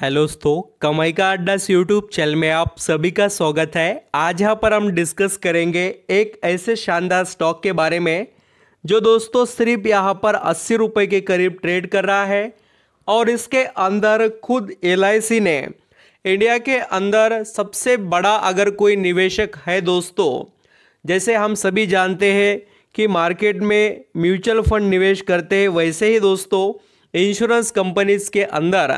hello दोस्तों कमाई का अड्डा यूट्यूब चैनल में आप सभी का स्वागत है आज यहाँ पर हम डिस्कस करेंगे एक ऐसे शानदार स्टॉक के बारे में जो दोस्तों सिर्फ यहाँ पर अस्सी रुपये के करीब ट्रेड कर रहा है और इसके अंदर खुद एल ने इंडिया के अंदर सबसे बड़ा अगर कोई निवेशक है दोस्तों जैसे हम सभी जानते हैं कि मार्केट में म्यूचुअल फंड निवेश करते हैं वैसे ही दोस्तों इंश्योरेंस कंपनीज के अंदर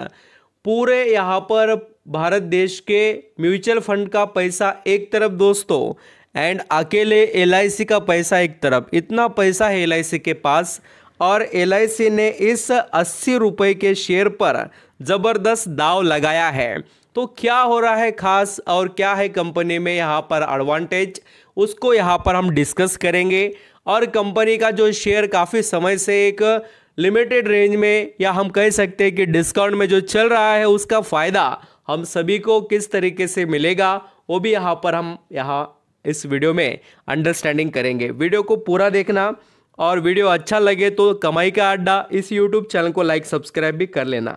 पूरे यहाँ पर भारत देश के म्यूचुअल फंड का पैसा एक तरफ दोस्तों एंड अकेले एल का पैसा एक तरफ इतना पैसा है एल के पास और एल ने इस अस्सी रुपये के शेयर पर ज़बरदस्त दाव लगाया है तो क्या हो रहा है खास और क्या है कंपनी में यहाँ पर एडवांटेज उसको यहाँ पर हम डिस्कस करेंगे और कंपनी का जो शेयर काफ़ी समय से एक लिमिटेड रेंज में या हम कह सकते हैं कि डिस्काउंट में जो चल रहा है उसका फ़ायदा हम सभी को किस तरीके से मिलेगा वो भी यहाँ पर हम यहाँ इस वीडियो में अंडरस्टैंडिंग करेंगे वीडियो को पूरा देखना और वीडियो अच्छा लगे तो कमाई का अड्डा इस यूट्यूब चैनल को लाइक सब्सक्राइब भी कर लेना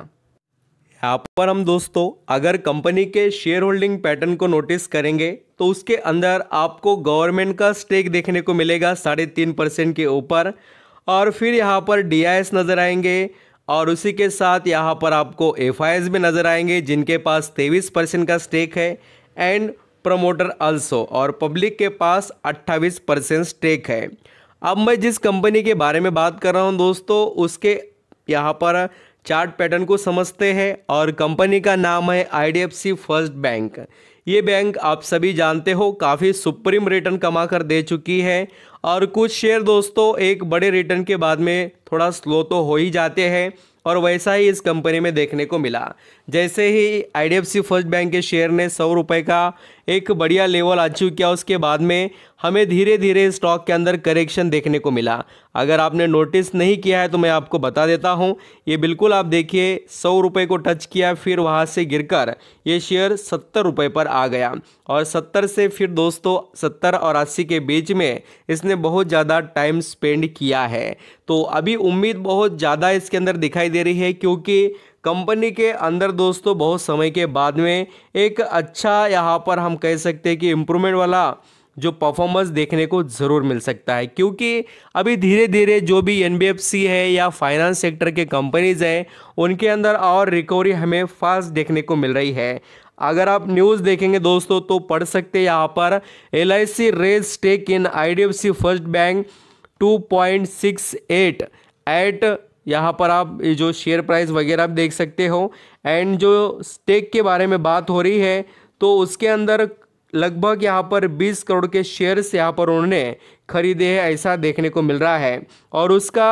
यहाँ पर हम दोस्तों अगर कंपनी के शेयर होल्डिंग पैटर्न को नोटिस करेंगे तो उसके अंदर आपको गवर्नमेंट का स्टेक देखने को मिलेगा साढ़े तीन परसेंट के ऊपर और फिर यहाँ पर डी नज़र आएंगे और उसी के साथ यहाँ पर आपको एफ भी नज़र आएंगे जिनके पास तेईस परसेंट का स्टेक है एंड प्रमोटर अल्सो और पब्लिक के पास अट्ठावीस परसेंट स्टेक है अब मैं जिस कंपनी के बारे में बात कर रहा हूँ दोस्तों उसके यहाँ पर चार्ट पैटर्न को समझते हैं और कंपनी का नाम है आई फर्स्ट बैंक ये बैंक आप सभी जानते हो काफ़ी सुप्रीम रिटर्न कमा कर दे चुकी है और कुछ शेयर दोस्तों एक बड़े रिटर्न के बाद में थोड़ा स्लो तो हो ही जाते हैं और वैसा ही इस कंपनी में देखने को मिला जैसे ही आई फर्स्ट बैंक के शेयर ने सौ रुपये का एक बढ़िया लेवल अचीव किया उसके बाद में हमें धीरे धीरे स्टॉक के अंदर करेक्शन देखने को मिला अगर आपने नोटिस नहीं किया है तो मैं आपको बता देता हूं ये बिल्कुल आप देखिए सौ रुपये को टच किया फिर वहां से गिरकर ये शेयर सत्तर रुपये पर आ गया और सत्तर से फिर दोस्तों सत्तर और अस्सी के बीच में इसने बहुत ज़्यादा टाइम स्पेंड किया है तो अभी उम्मीद बहुत ज़्यादा इसके अंदर दिखाई दे रही है क्योंकि कंपनी के अंदर दोस्तों बहुत समय के बाद में एक अच्छा यहाँ पर हम कह सकते हैं कि इम्प्रूवमेंट वाला जो परफॉर्मेंस देखने को ज़रूर मिल सकता है क्योंकि अभी धीरे धीरे जो भी एन है या फाइनेंस सेक्टर के कंपनीज हैं उनके अंदर और रिकवरी हमें फास्ट देखने को मिल रही है अगर आप न्यूज़ देखेंगे दोस्तों तो पढ़ सकते हैं यहाँ पर L I C raise stake in I D F C First Bank two point six eight eight यहाँ पर आप जो शेयर प्राइस वगैरह आप देख सकते हो एंड जो स्टेक के बारे में बात हो रही है तो उसके अंदर लगभग यहाँ पर 20 करोड़ के शेयर्स यहाँ पर उन्होंने खरीदे हैं ऐसा देखने को मिल रहा है और उसका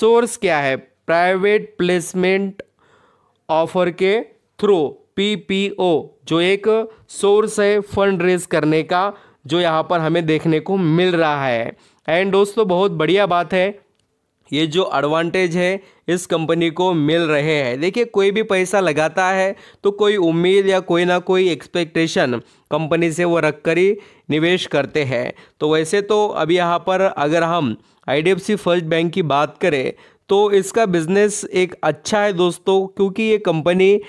सोर्स क्या है प्राइवेट प्लेसमेंट ऑफर के थ्रू पीपीओ जो एक सोर्स है फंड रेज करने का जो यहाँ पर हमें देखने को मिल रहा है एंड दोस्तों बहुत बढ़िया बात है ये जो एडवांटेज है इस कंपनी को मिल रहे हैं देखिए कोई भी पैसा लगाता है तो कोई उम्मीद या कोई ना कोई एक्सपेक्टेशन कंपनी से वो रख कर ही निवेश करते हैं तो वैसे तो अभी यहाँ पर अगर हम आई फर्स्ट बैंक की बात करें तो इसका बिज़नेस एक अच्छा है दोस्तों क्योंकि ये कंपनी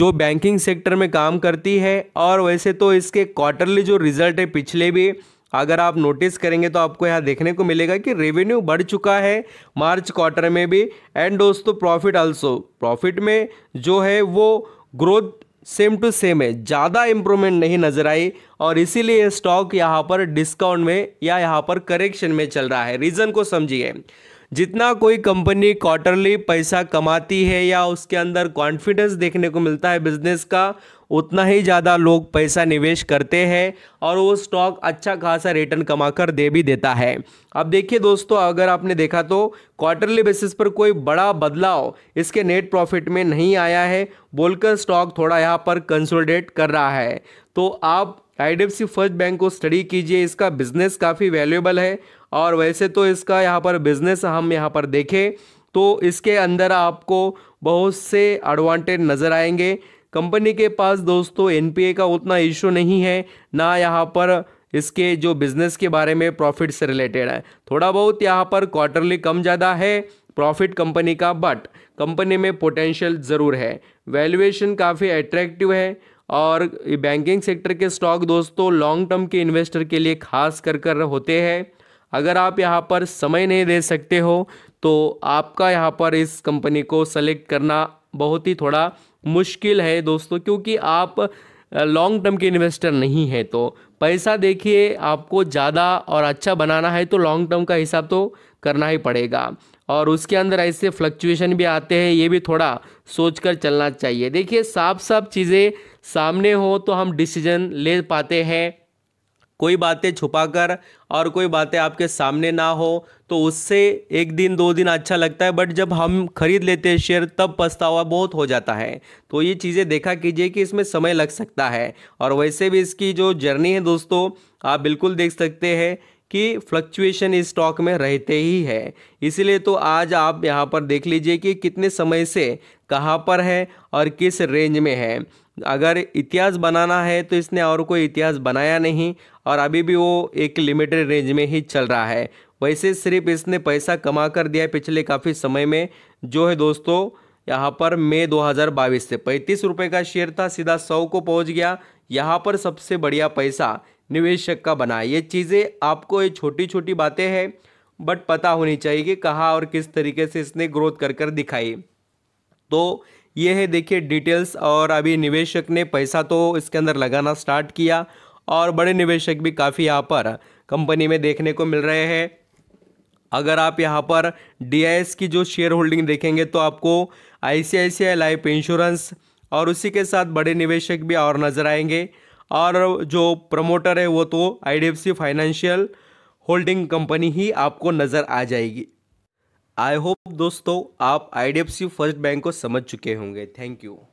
जो बैंकिंग सेक्टर में काम करती है और वैसे तो इसके क्वार्टरली जो रिज़ल्ट है पिछले भी अगर आप नोटिस करेंगे तो आपको यहाँ देखने को मिलेगा कि रेवेन्यू बढ़ चुका है मार्च क्वार्टर में भी एंड दोस्तों प्रॉफिट आल्सो प्रॉफिट में जो है वो ग्रोथ सेम टू सेम है ज़्यादा इम्प्रूवमेंट नहीं नज़र आई और इसीलिए स्टॉक यहाँ पर डिस्काउंट में या यहाँ पर करेक्शन में चल रहा है रीज़न को समझिए जितना कोई कंपनी क्वार्टरली पैसा कमाती है या उसके अंदर कॉन्फिडेंस देखने को मिलता है बिजनेस का उतना ही ज़्यादा लोग पैसा निवेश करते हैं और वो स्टॉक अच्छा खासा रिटर्न कमाकर दे भी देता है अब देखिए दोस्तों अगर आपने देखा तो क्वार्टरली बेसिस पर कोई बड़ा बदलाव इसके नेट प्रॉफिट में नहीं आया है बोलकर स्टॉक थोड़ा यहाँ पर कंसोलिडेट कर रहा है तो आप आई फर्स्ट बैंक को स्टडी कीजिए इसका बिजनेस काफ़ी वैल्यूएबल है और वैसे तो इसका यहाँ पर बिज़नेस हम यहाँ पर देखें तो इसके अंदर आपको बहुत से एडवांटेज नज़र आएंगे कंपनी के पास दोस्तों एनपीए का उतना इशू नहीं है ना यहाँ पर इसके जो बिज़नेस के बारे में प्रॉफिट से रिलेटेड है थोड़ा बहुत यहाँ पर क्वार्टरली कम ज़्यादा है प्रॉफिट कंपनी का बट कंपनी में पोटेंशियल ज़रूर है वैल्यूएशन काफ़ी अट्रैक्टिव है और बैंकिंग सेक्टर के स्टॉक दोस्तों लॉन्ग टर्म के इन्वेस्टर के लिए खास कर कर होते हैं अगर आप यहाँ पर समय नहीं दे सकते हो तो आपका यहाँ पर इस कंपनी को सेलेक्ट करना बहुत ही थोड़ा मुश्किल है दोस्तों क्योंकि आप लॉन्ग टर्म के इन्वेस्टर नहीं हैं तो पैसा देखिए आपको ज़्यादा और अच्छा बनाना है तो लॉन्ग टर्म का हिसाब तो करना ही पड़ेगा और उसके अंदर ऐसे फ्लक्चुएशन भी आते हैं ये भी थोड़ा सोच कर चलना चाहिए देखिए साफ साफ चीज़ें सामने हो तो हम डिसीजन ले पाते हैं कोई बातें छुपाकर और कोई बातें आपके सामने ना हो तो उससे एक दिन दो दिन अच्छा लगता है बट जब हम खरीद लेते हैं शेयर तब पछतावा बहुत हो जाता है तो ये चीज़ें देखा कीजिए कि इसमें समय लग सकता है और वैसे भी इसकी जो जर्नी है दोस्तों आप बिल्कुल देख सकते हैं कि फ्लक्चुएशन इस स्टॉक में रहते ही है इसलिए तो आज आप यहाँ पर देख लीजिए कि कितने समय से कहाँ पर है और किस रेंज में है अगर इतिहास बनाना है तो इसने और कोई इतिहास बनाया नहीं और अभी भी वो एक लिमिटेड रेंज में ही चल रहा है वैसे सिर्फ इसने पैसा कमा कर दिया पिछले काफ़ी समय में जो है दोस्तों यहाँ पर मई 2022 से पैंतीस रुपये का शेयर था सीधा सौ को पहुँच गया यहाँ पर सबसे बढ़िया पैसा निवेशक का बना ये चीज़ें आपको ये छोटी छोटी बातें हैं बट पता होनी चाहिए कि कहाँ और किस तरीके से इसने ग्रोथ कर कर दिखाई तो ये है देखिए डिटेल्स और अभी निवेशक ने पैसा तो इसके अंदर लगाना स्टार्ट किया और बड़े निवेशक भी काफ़ी यहाँ पर कंपनी में देखने को मिल रहे हैं अगर आप यहाँ पर डी की जो शेयर होल्डिंग देखेंगे तो आपको आई लाइफ इंश्योरेंस और उसी के साथ बड़े निवेशक भी और नज़र आएंगे और जो प्रमोटर है वो तो आई फाइनेंशियल होल्डिंग कंपनी ही आपको नज़र आ जाएगी आई होप दोस्तों आप आई फर्स्ट बैंक को समझ चुके होंगे थैंक यू